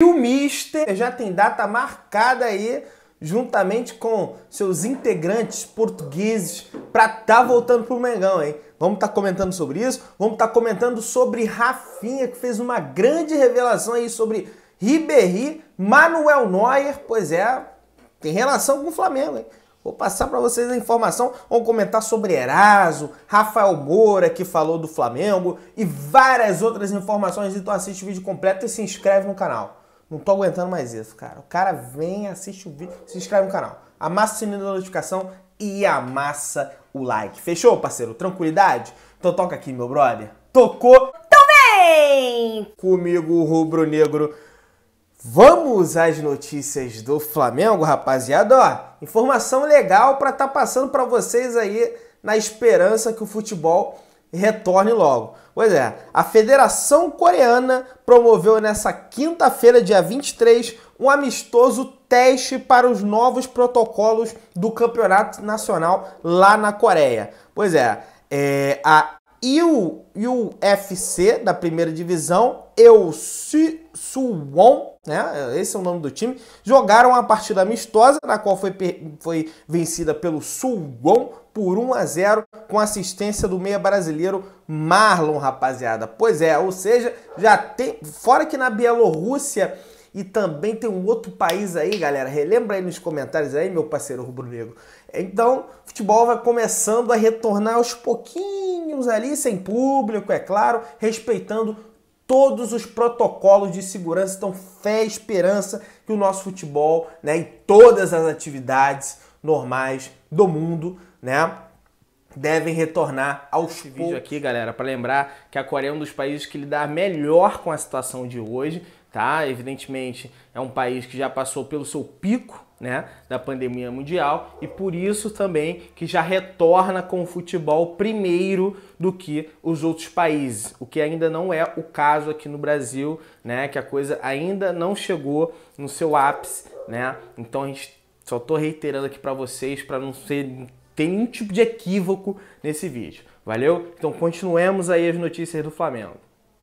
E o Mister já tem data marcada aí, juntamente com seus integrantes portugueses, para estar tá voltando pro Mengão, hein? Vamos estar tá comentando sobre isso, vamos estar tá comentando sobre Rafinha, que fez uma grande revelação aí sobre Ribéry, Manuel Neuer, pois é, tem relação com o Flamengo, hein? Vou passar para vocês a informação, Vou comentar sobre Eraso, Rafael Moura que falou do Flamengo e várias outras informações, então assiste o vídeo completo e se inscreve no canal. Não tô aguentando mais isso, cara. O cara vem, assiste o vídeo, se inscreve no canal. Amassa o sininho da notificação e amassa o like. Fechou, parceiro? Tranquilidade? Então toca aqui, meu brother. Tocou? Também! Então vem! Comigo, rubro-negro. Vamos às notícias do Flamengo, rapaziada. Ó, informação legal para estar tá passando para vocês aí na esperança que o futebol retorne logo. Pois é, a Federação Coreana promoveu nessa quinta-feira, dia 23, um amistoso teste para os novos protocolos do Campeonato Nacional lá na Coreia. Pois é, é a IU, UFC da primeira divisão, Eu Suwon, né? Esse é o nome do time, jogaram a partida amistosa, na qual foi, foi vencida pelo Suwon por 1 a 0 com assistência do meia brasileiro Marlon, rapaziada. Pois é, ou seja, já tem. Fora que na Bielorrússia e também tem um outro país aí, galera. Relembra aí nos comentários aí, meu parceiro rubro-negro. Então, o futebol vai começando a retornar aos pouquinhos ali, sem público, é claro, respeitando todos os protocolos de segurança. Então, fé e esperança que o nosso futebol, né, em todas as atividades normais do mundo, né? devem retornar aos Esse poucos. vídeo aqui, galera, para lembrar que a Coreia é um dos países que lidar melhor com a situação de hoje, tá? Evidentemente, é um país que já passou pelo seu pico, né, da pandemia mundial e por isso também que já retorna com o futebol primeiro do que os outros países, o que ainda não é o caso aqui no Brasil, né, que a coisa ainda não chegou no seu ápice, né? Então a gente só tô reiterando aqui para vocês para não ser tem nenhum tipo de equívoco nesse vídeo, valeu? Então continuemos aí as notícias do Flamengo.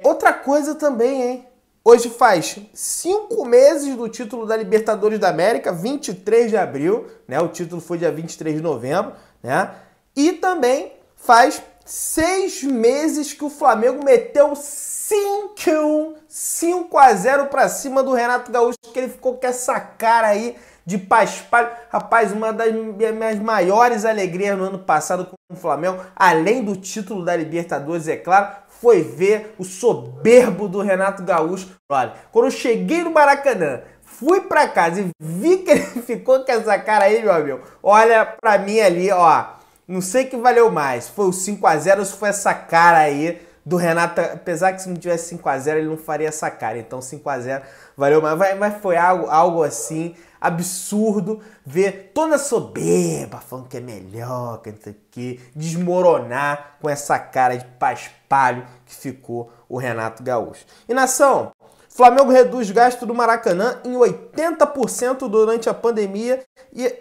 Outra coisa também, hein? Hoje faz cinco meses do título da Libertadores da América, 23 de abril, né? O título foi dia 23 de novembro, né? E também faz seis meses que o Flamengo meteu 5 1 5 a 0 para cima do Renato Gaúcho, que ele ficou com essa cara aí de paspalho. Rapaz, uma das minhas maiores alegrias no ano passado com o Flamengo, além do título da Libertadores, é claro, foi ver o soberbo do Renato Gaúcho. Olha, quando eu cheguei no Maracanã, fui pra casa e vi que ele ficou com essa cara aí, meu amigo. Olha pra mim ali, ó. Não sei que valeu mais. Foi o 5 a 0 ou se foi essa cara aí do Renato, apesar que se não tivesse 5x0, ele não faria essa cara. Então 5x0 valeu, mas, mas foi algo, algo assim, absurdo, ver toda soberba falando que é melhor, que não sei o desmoronar com essa cara de paspalho que ficou o Renato Gaúcho. E nação, Flamengo reduz gasto do Maracanã em 80% durante a pandemia e,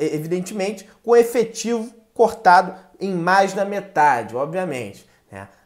evidentemente, com efetivo cortado em mais da metade, obviamente.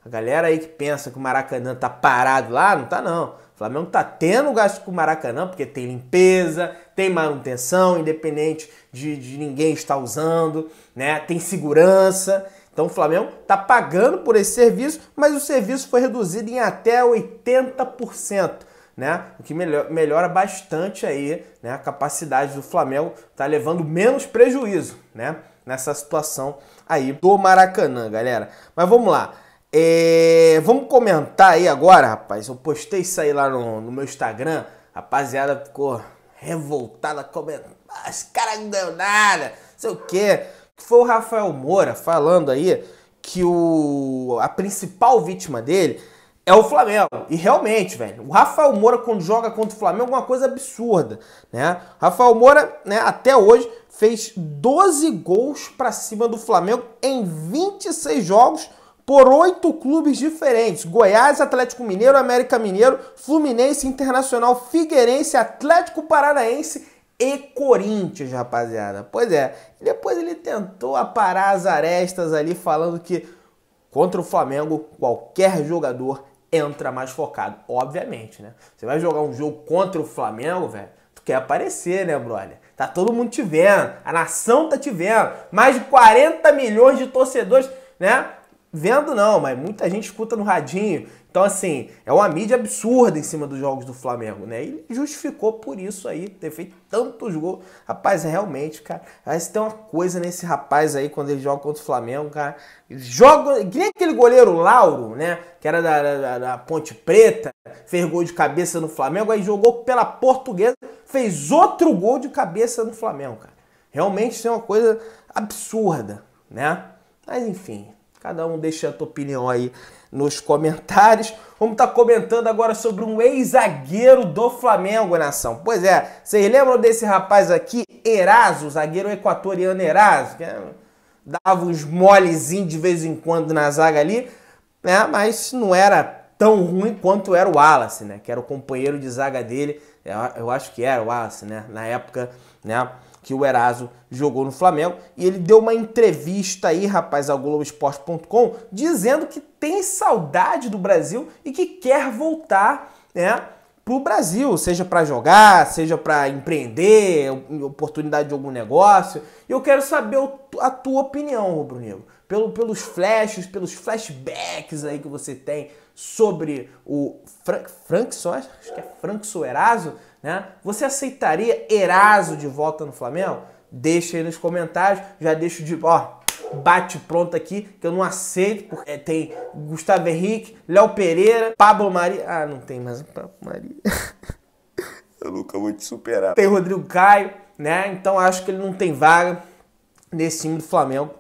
A galera aí que pensa que o Maracanã tá parado lá, não tá não. O Flamengo tá tendo gasto com o Maracanã, porque tem limpeza, tem manutenção, independente de, de ninguém estar usando, né? Tem segurança. Então o Flamengo tá pagando por esse serviço, mas o serviço foi reduzido em até 80%, né? O que melhora bastante aí, né? A capacidade do Flamengo tá levando menos prejuízo, né? Nessa situação aí do Maracanã, galera. Mas vamos lá. É, vamos comentar aí agora, rapaz. Eu postei isso aí lá no, no meu Instagram. Rapaziada ficou revoltada, comentando. Ah, esse cara não deu nada, sei o quê. Foi o Rafael Moura falando aí que o, a principal vítima dele é o Flamengo. E realmente, velho, o Rafael Moura, quando joga contra o Flamengo, é uma coisa absurda, né? Rafael Moura, né, até hoje, fez 12 gols para cima do Flamengo em 26 jogos por oito clubes diferentes: Goiás, Atlético Mineiro, América Mineiro, Fluminense, Internacional, Figueirense, Atlético Paranaense e Corinthians, rapaziada. Pois é. Depois ele tentou aparar as arestas ali, falando que contra o Flamengo qualquer jogador entra mais focado. Obviamente, né? Você vai jogar um jogo contra o Flamengo, velho, tu quer aparecer, né, brother? Tá todo mundo te vendo, a nação tá te vendo, mais de 40 milhões de torcedores, né? Vendo não, mas muita gente escuta no radinho. Então, assim, é uma mídia absurda em cima dos jogos do Flamengo, né? E justificou por isso aí, ter feito tantos gols. Rapaz, realmente, cara, parece que tem uma coisa nesse rapaz aí quando ele joga contra o Flamengo, cara. joga. Que nem aquele goleiro Lauro, né? Que era da, da, da Ponte Preta, fez gol de cabeça no Flamengo, aí jogou pela portuguesa, fez outro gol de cabeça no Flamengo, cara. Realmente tem uma coisa absurda, né? Mas enfim, Cada um deixa a tua opinião aí nos comentários. Vamos estar tá comentando agora sobre um ex-zagueiro do Flamengo, nação. Pois é, vocês lembram desse rapaz aqui, Eraso, zagueiro equatoriano Eraso, que é, dava uns molezinhos de vez em quando na zaga ali, né? Mas não era tão ruim quanto era o Wallace, né? Que era o companheiro de zaga dele. Eu acho que era o Wallace, né? Na época, né? que o Eraso jogou no Flamengo. E ele deu uma entrevista aí, rapaz, ao Globoesporte.com, dizendo que tem saudade do Brasil e que quer voltar, né? Para o Brasil, seja para jogar, seja para empreender, oportunidade de algum negócio. E eu quero saber a tua opinião, Rubro Negro. Pelo, pelos flashes, pelos flashbacks aí que você tem sobre o Frank, Frank Soares, acho que é Frank Soerazo, né? Você aceitaria Eraso de volta no Flamengo? Deixa aí nos comentários, já deixo de. Ó, bate pronto aqui, que eu não aceito, porque é, tem Gustavo Henrique, Léo Pereira, Pablo Maria. Ah, não tem mais o Pablo Maria. eu nunca vou te superar. Tem Rodrigo Caio, né? Então acho que ele não tem vaga nesse time do Flamengo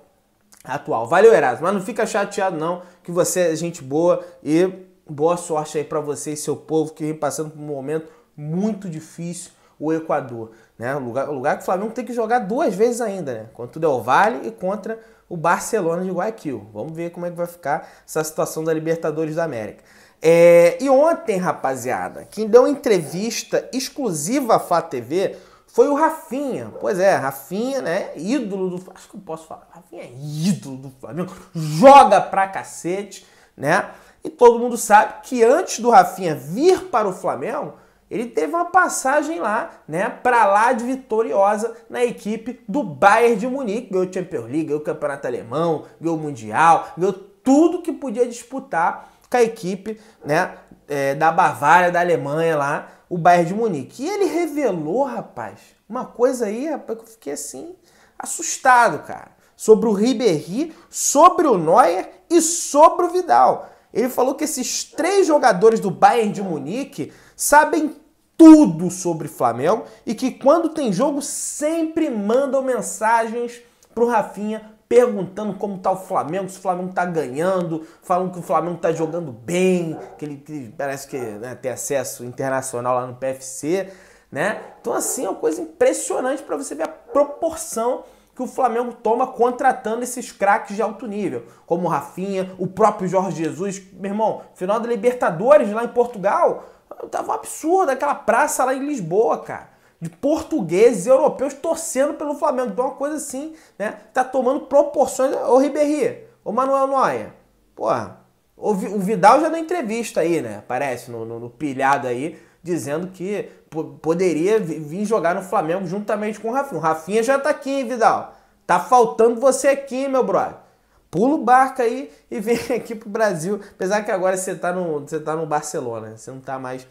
atual. Valeu, Erasmo, mas não fica chateado não, que você é gente boa e boa sorte aí para você e seu povo que vem passando por um momento muito difícil o Equador. Né? O, lugar, o lugar que o Flamengo tem que jogar duas vezes ainda, né? Contra é o Del Valle e contra o Barcelona de Guayaquil. Vamos ver como é que vai ficar essa situação da Libertadores da América. É, e ontem, rapaziada, quem deu entrevista exclusiva à Fá TV foi o Rafinha. Pois é, Rafinha, né? Ídolo do Acho que eu posso falar. Rafinha é ídolo do Flamengo. Joga pra cacete, né? E todo mundo sabe que antes do Rafinha vir para o Flamengo, ele teve uma passagem lá, né, para lá de vitoriosa na equipe do Bayern de Munique, ganhou Champions League, ganhou o Campeonato Alemão, ganhou o Mundial, ganhou tudo que podia disputar com a equipe, né, é, da Bavária, da Alemanha lá, o Bayern de Munique. E ele revelou, rapaz, uma coisa aí, rapaz, que eu fiquei assim assustado, cara, sobre o Ribéry, sobre o Neuer e sobre o Vidal. Ele falou que esses três jogadores do Bayern de Munique sabem tudo sobre Flamengo e que quando tem jogo sempre mandam mensagens pro Rafinha perguntando como tá o Flamengo, se o Flamengo tá ganhando, falam que o Flamengo tá jogando bem, que ele que parece que né, tem acesso internacional lá no PFC, né? Então assim é uma coisa impressionante para você ver a proporção que o Flamengo toma contratando esses craques de alto nível, como o Rafinha, o próprio Jorge Jesus, meu irmão, final da Libertadores lá em Portugal, tava um absurdo aquela praça lá em Lisboa, cara. De portugueses, europeus torcendo pelo Flamengo. Então, uma coisa assim, né? Tá tomando proporções. Ô Ribéry, ô Manuel Noia. Porra, o Vidal já deu entrevista aí, né? Parece, no, no, no pilhado aí, dizendo que poderia vir jogar no Flamengo juntamente com o Rafinha. O Rafinha já tá aqui, hein, Vidal? Tá faltando você aqui, meu brother pula o barco aí e vem aqui pro Brasil. Apesar que agora você tá no, você tá no Barcelona, você não tá mais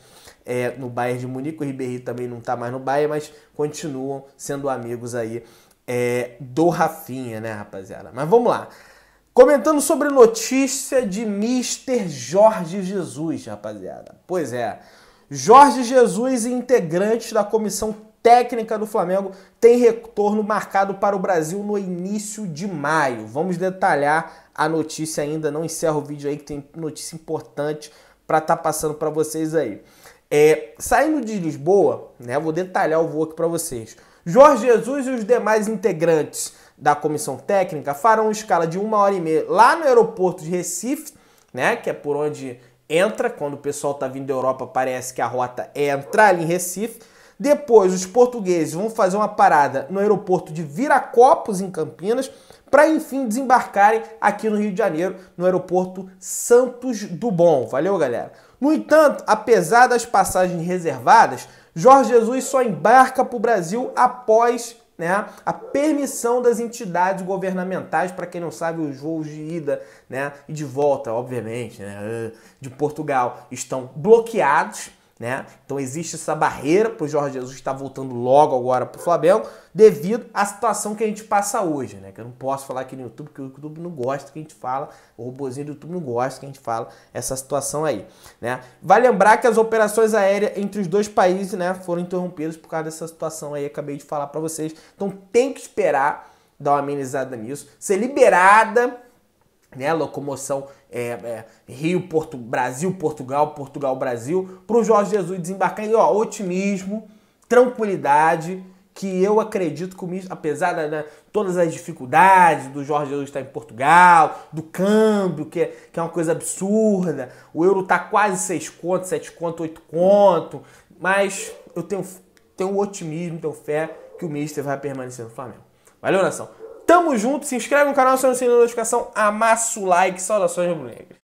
é, no Bayern de Munique, o Ribéry também não tá mais no Bayern, mas continuam sendo amigos aí é, do Rafinha, né, rapaziada? Mas vamos lá. Comentando sobre notícia de Mr. Jorge Jesus, rapaziada. Pois é, Jorge Jesus integrante da comissão técnica do Flamengo tem retorno marcado para o Brasil no início de maio. Vamos detalhar a notícia ainda, não encerro o vídeo aí que tem notícia importante para estar tá passando para vocês aí. É, saindo de Lisboa, né, vou detalhar o voo aqui para vocês. Jorge Jesus e os demais integrantes da comissão técnica farão escala de uma hora e meia lá no aeroporto de Recife, né, que é por onde entra, quando o pessoal está vindo da Europa, parece que a rota é entrar ali em Recife depois, os portugueses vão fazer uma parada no aeroporto de Viracopos, em Campinas, para enfim desembarcarem aqui no Rio de Janeiro, no aeroporto Santos Dumont. Valeu, galera? No entanto, apesar das passagens reservadas, Jorge Jesus só embarca para o Brasil após né, a permissão das entidades governamentais, para quem não sabe, os voos de ida né, e de volta, obviamente, né, de Portugal estão bloqueados. Né? Então existe essa barreira para o Jorge Jesus estar tá voltando logo agora para o Flamengo, devido à situação que a gente passa hoje, né? Que eu não posso falar aqui no YouTube, porque o YouTube não gosta que a gente fala, o robozinho do YouTube não gosta que a gente fala essa situação aí, né? Vai lembrar que as operações aéreas entre os dois países, né, foram interrompidas por causa dessa situação aí, acabei de falar para vocês. Então tem que esperar dar uma amenizada nisso, ser liberada né, locomoção é, é, Rio, Porto, Brasil, Portugal, Portugal, Brasil, para o Jorge Jesus desembarcar e ó, otimismo, tranquilidade, que eu acredito que o apesar de né, todas as dificuldades do Jorge Jesus estar em Portugal, do câmbio, que é, que é uma coisa absurda, o euro tá quase seis conto, sete conto, oito conto, mas eu tenho, tenho otimismo, tenho fé que o Mister vai permanecer no Flamengo. Valeu, nação! Tamo junto, se inscreve no canal se não sininho da notificação, amassa o like, saudações rubro-negras.